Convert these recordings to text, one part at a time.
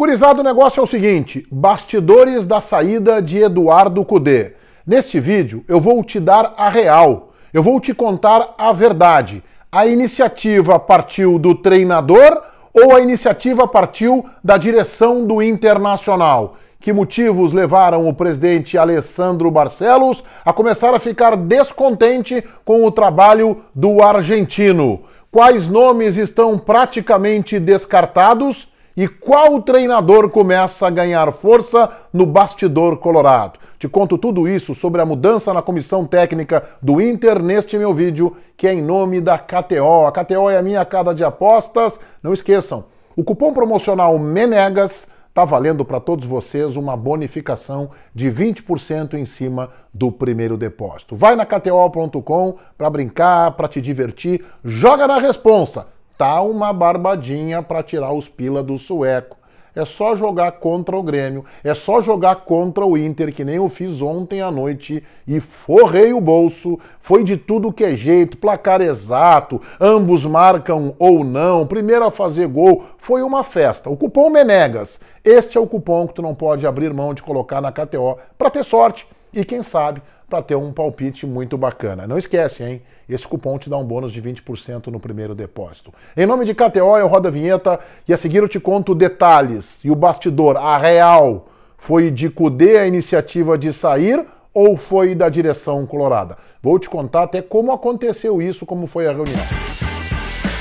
Gurizado, o negócio é o seguinte: bastidores da saída de Eduardo Cudê. Neste vídeo eu vou te dar a real, eu vou te contar a verdade. A iniciativa partiu do treinador ou a iniciativa partiu da direção do Internacional? Que motivos levaram o presidente Alessandro Barcelos a começar a ficar descontente com o trabalho do argentino? Quais nomes estão praticamente descartados e qual treinador começa a ganhar força no bastidor colorado? Te conto tudo isso sobre a mudança na comissão técnica do Inter neste meu vídeo, que é em nome da KTO. A KTO é a minha casa de apostas. Não esqueçam, o cupom promocional MENEGAS está valendo para todos vocês uma bonificação de 20% em cima do primeiro depósito. Vai na KTO.com para brincar, para te divertir, joga na responsa tá uma barbadinha para tirar os pila do sueco. É só jogar contra o Grêmio, é só jogar contra o Inter, que nem eu fiz ontem à noite, e forrei o bolso. Foi de tudo que é jeito, placar exato, ambos marcam ou não, primeiro a fazer gol, foi uma festa. O cupom Menegas, este é o cupom que tu não pode abrir mão de colocar na KTO para ter sorte e quem sabe para ter um palpite muito bacana. Não esquece, hein? Esse cupom te dá um bônus de 20% no primeiro depósito. Em nome de KTO, eu rodo a vinheta e a seguir eu te conto detalhes e o bastidor, a real. Foi de Cudê a iniciativa de sair ou foi da direção colorada? Vou te contar até como aconteceu isso, como foi a reunião.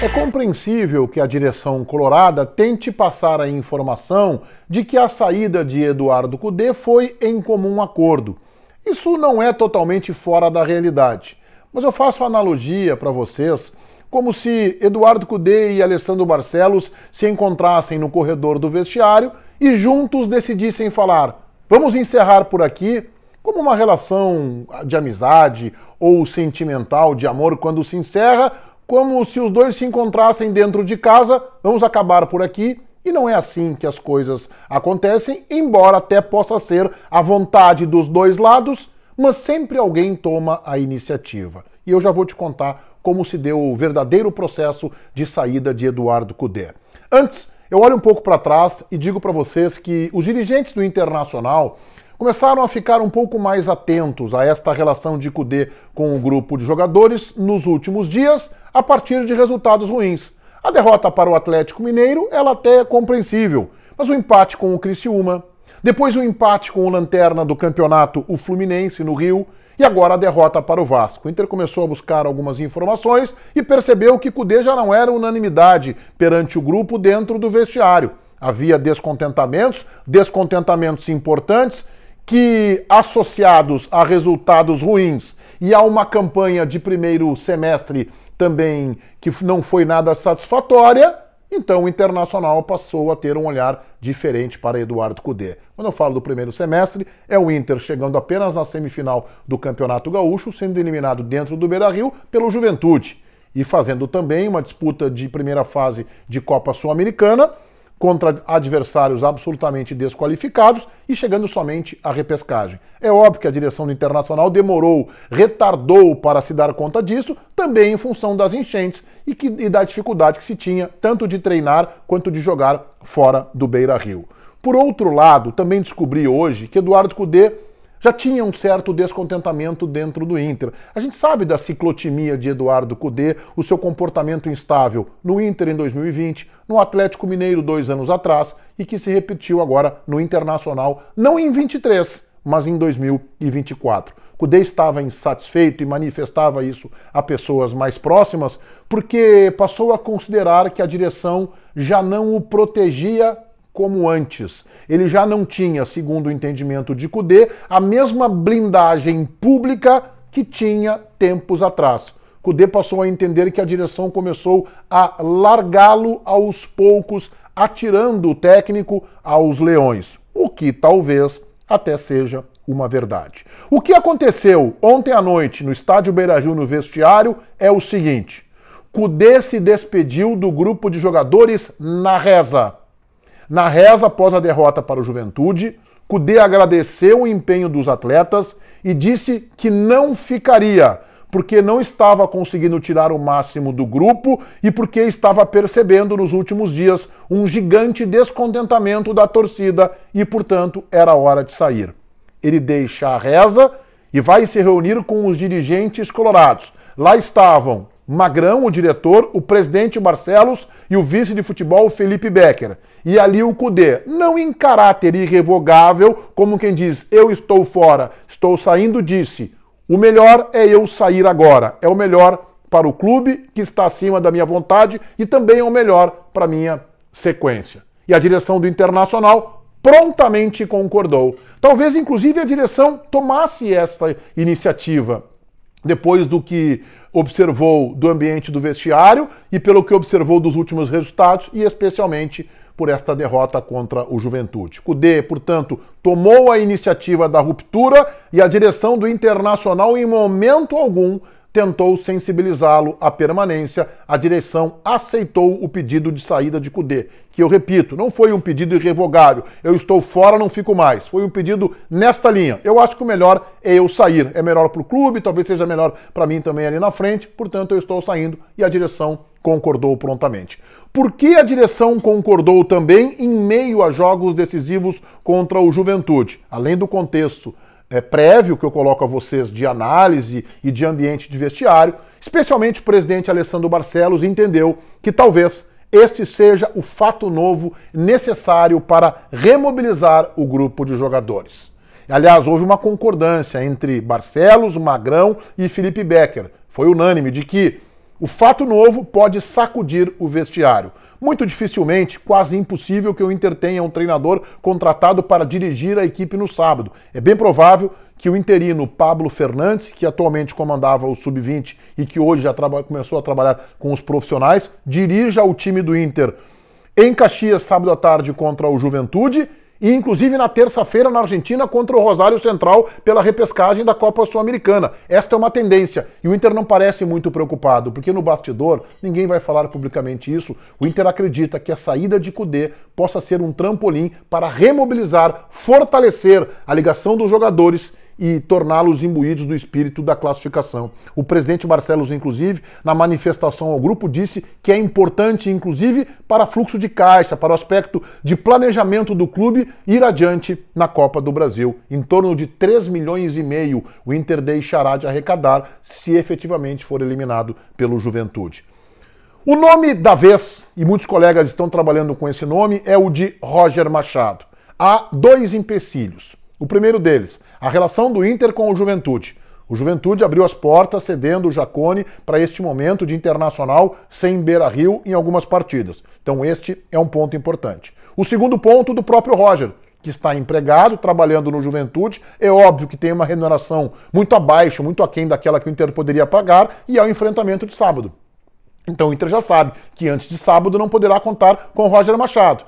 É compreensível que a direção colorada tente passar a informação de que a saída de Eduardo Cudê foi em comum acordo. Isso não é totalmente fora da realidade, mas eu faço analogia para vocês como se Eduardo Cudê e Alessandro Barcelos se encontrassem no corredor do vestiário e juntos decidissem falar: vamos encerrar por aqui, como uma relação de amizade ou sentimental de amor quando se encerra, como se os dois se encontrassem dentro de casa, vamos acabar por aqui e não é assim que as coisas acontecem, embora até possa ser a vontade dos dois lados, mas sempre alguém toma a iniciativa. E eu já vou te contar como se deu o verdadeiro processo de saída de Eduardo Cudé. Antes, eu olho um pouco para trás e digo para vocês que os dirigentes do Internacional começaram a ficar um pouco mais atentos a esta relação de Cudê com o grupo de jogadores nos últimos dias, a partir de resultados ruins. A derrota para o Atlético Mineiro, ela até é compreensível, mas o empate com o Criciúma, depois o empate com o lanterna do campeonato, o Fluminense, no Rio, e agora a derrota para o Vasco. O Inter começou a buscar algumas informações e percebeu que Cudê já não era unanimidade perante o grupo dentro do vestiário. Havia descontentamentos, descontentamentos importantes que, associados a resultados ruins e a uma campanha de primeiro semestre também que não foi nada satisfatória, então o Internacional passou a ter um olhar diferente para Eduardo Cudê. Quando eu falo do primeiro semestre, é o Inter chegando apenas na semifinal do Campeonato Gaúcho, sendo eliminado dentro do Beira-Rio pelo Juventude e fazendo também uma disputa de primeira fase de Copa Sul-Americana contra adversários absolutamente desqualificados e chegando somente à repescagem. É óbvio que a direção do Internacional demorou, retardou para se dar conta disso, também em função das enchentes e, que, e da dificuldade que se tinha tanto de treinar quanto de jogar fora do Beira-Rio. Por outro lado, também descobri hoje que Eduardo Cudê já tinha um certo descontentamento dentro do Inter. A gente sabe da ciclotimia de Eduardo Cudê, o seu comportamento instável no Inter em 2020, no Atlético Mineiro dois anos atrás e que se repetiu agora no Internacional, não em 23, mas em 2024. Cudê estava insatisfeito e manifestava isso a pessoas mais próximas porque passou a considerar que a direção já não o protegia como antes. Ele já não tinha, segundo o entendimento de Cudê, a mesma blindagem pública que tinha tempos atrás. Cudê passou a entender que a direção começou a largá-lo aos poucos, atirando o técnico aos leões, o que talvez até seja uma verdade. O que aconteceu ontem à noite no estádio Beira-Rio no vestiário é o seguinte: Cudê se despediu do grupo de jogadores na reza. Na reza após a derrota para o Juventude, Cudê agradeceu o empenho dos atletas e disse que não ficaria, porque não estava conseguindo tirar o máximo do grupo e porque estava percebendo nos últimos dias um gigante descontentamento da torcida e, portanto, era hora de sair. Ele deixa a reza e vai se reunir com os dirigentes colorados. Lá estavam Magrão, o diretor, o presidente, Barcelos, e o vice de futebol, Felipe Becker. E ali o Cudê, não em caráter irrevogável, como quem diz, eu estou fora, estou saindo, disse, o melhor é eu sair agora, é o melhor para o clube, que está acima da minha vontade, e também é o melhor para a minha sequência. E a direção do Internacional prontamente concordou. Talvez, inclusive, a direção tomasse esta iniciativa depois do que observou do ambiente do vestiário e pelo que observou dos últimos resultados e especialmente por esta derrota contra o Juventude. Cudê, portanto, tomou a iniciativa da ruptura e a direção do Internacional em momento algum tentou sensibilizá-lo à permanência, a direção aceitou o pedido de saída de Cudê, que eu repito, não foi um pedido irrevogável, eu estou fora, não fico mais, foi um pedido nesta linha. Eu acho que o melhor é eu sair, é melhor para o clube, talvez seja melhor para mim também ali na frente, portanto eu estou saindo e a direção concordou prontamente. Por que a direção concordou também em meio a jogos decisivos contra o Juventude? Além do contexto é, prévio que eu coloco a vocês de análise e de ambiente de vestiário, especialmente o presidente Alessandro Barcelos entendeu que talvez este seja o fato novo necessário para remobilizar o grupo de jogadores. Aliás, houve uma concordância entre Barcelos, Magrão e Felipe Becker. Foi unânime de que o fato novo pode sacudir o vestiário. Muito dificilmente, quase impossível que o Inter tenha um treinador contratado para dirigir a equipe no sábado. É bem provável que o interino Pablo Fernandes, que atualmente comandava o sub-20 e que hoje já começou a trabalhar com os profissionais, dirija o time do Inter em Caxias sábado à tarde contra o Juventude e inclusive na terça-feira na Argentina contra o Rosário Central pela repescagem da Copa Sul-Americana. Esta é uma tendência. E o Inter não parece muito preocupado, porque no bastidor ninguém vai falar publicamente isso. O Inter acredita que a saída de Cudê possa ser um trampolim para remobilizar, fortalecer a ligação dos jogadores e torná-los imbuídos do espírito da classificação. O presidente Barcelos, inclusive, na manifestação ao grupo, disse que é importante, inclusive, para fluxo de caixa, para o aspecto de planejamento do clube, ir adiante na Copa do Brasil. Em torno de 3 milhões e meio o Inter deixará de arrecadar se efetivamente for eliminado pelo Juventude. O nome da vez, e muitos colegas estão trabalhando com esse nome, é o de Roger Machado. Há dois empecilhos. O primeiro deles, a relação do Inter com o Juventude. O Juventude abriu as portas cedendo o Jacone para este momento de internacional sem beira-rio em algumas partidas. Então este é um ponto importante. O segundo ponto do próprio Roger, que está empregado, trabalhando no Juventude, é óbvio que tem uma remuneração muito abaixo, muito aquém daquela que o Inter poderia pagar, e é o enfrentamento de sábado. Então o Inter já sabe que antes de sábado não poderá contar com o Roger Machado.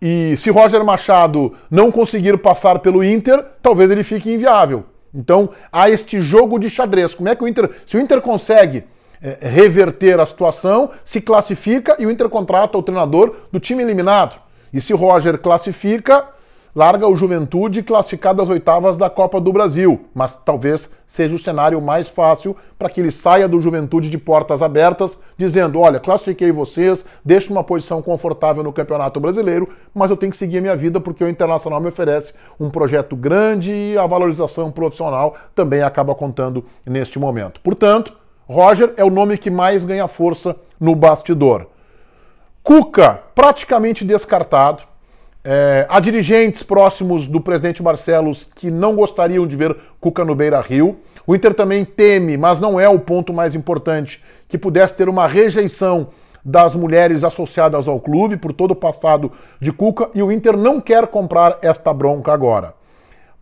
E se Roger Machado não conseguir passar pelo Inter, talvez ele fique inviável. Então há este jogo de xadrez. Como é que o Inter. Se o Inter consegue é, reverter a situação, se classifica e o Inter contrata o treinador do time eliminado. E se Roger classifica, larga o Juventude classificado às oitavas da Copa do Brasil, mas talvez seja o cenário mais fácil para que ele saia do Juventude de portas abertas, dizendo: olha, classifiquei vocês, deixo uma posição confortável no Campeonato Brasileiro, mas eu tenho que seguir a minha vida porque o Internacional me oferece um projeto grande e a valorização profissional também acaba contando neste momento. Portanto, Roger é o nome que mais ganha força no bastidor. Cuca, praticamente descartado é, há dirigentes próximos do presidente Barcelos que não gostariam de ver Cuca no Beira Rio. O Inter também teme, mas não é o ponto mais importante, que pudesse ter uma rejeição das mulheres associadas ao clube por todo o passado de Cuca e o Inter não quer comprar esta bronca agora.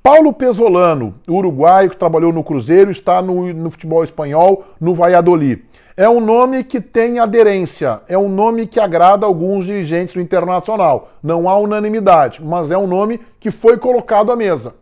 Paulo Pesolano, uruguaio que trabalhou no Cruzeiro, está no, no futebol espanhol, no Valladolid. É um nome que tem aderência, é um nome que agrada alguns dirigentes do internacional. Não há unanimidade, mas é um nome que foi colocado à mesa.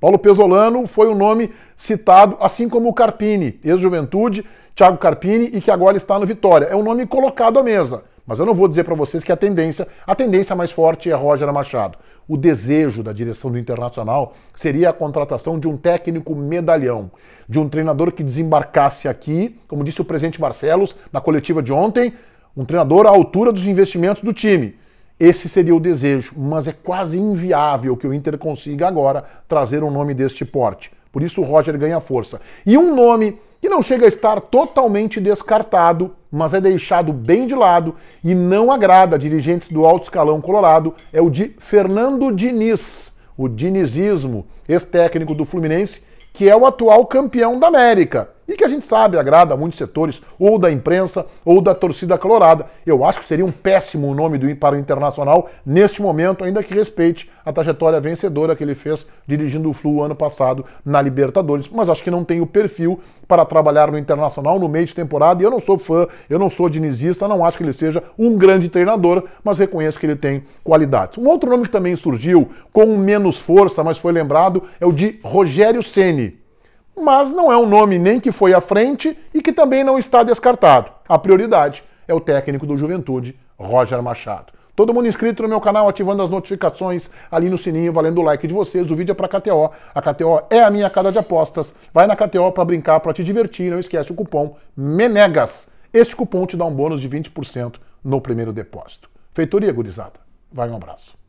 Paulo Pesolano foi o um nome citado, assim como o Carpini, ex-juventude, Thiago Carpini, e que agora está no Vitória. É um nome colocado à mesa. Mas eu não vou dizer para vocês que a tendência, a tendência mais forte é Roger Machado. O desejo da direção do Internacional seria a contratação de um técnico medalhão, de um treinador que desembarcasse aqui, como disse o presidente Barcelos na coletiva de ontem, um treinador à altura dos investimentos do time. Esse seria o desejo, mas é quase inviável que o Inter consiga agora trazer um nome deste porte. Por isso o Roger ganha força. E um nome que não chega a estar totalmente descartado, mas é deixado bem de lado e não agrada dirigentes do alto escalão colorado, é o de Fernando Diniz, o dinizismo, ex-técnico do Fluminense, que é o atual campeão da América e que a gente sabe agrada a muitos setores, ou da imprensa, ou da torcida colorada. Eu acho que seria um péssimo nome do, para o Internacional neste momento, ainda que respeite a trajetória vencedora que ele fez dirigindo o Flu ano passado na Libertadores, mas acho que não tem o perfil para trabalhar no Internacional no meio de temporada, e eu não sou fã, eu não sou dinizista, não acho que ele seja um grande treinador, mas reconheço que ele tem qualidades. Um outro nome que também surgiu, com menos força, mas foi lembrado, é o de Rogério Ceni mas não é um nome nem que foi à frente e que também não está descartado. A prioridade é o técnico do Juventude, Roger Machado. Todo mundo inscrito no meu canal, ativando as notificações ali no sininho, valendo o like de vocês. O vídeo é para KTO. A KTO é a minha casa de apostas. Vai na KTO para brincar, para te divertir. Não esquece o cupom MENEGAS. Este cupom te dá um bônus de 20% no primeiro depósito. Feitoria, gurizada. Vai um abraço.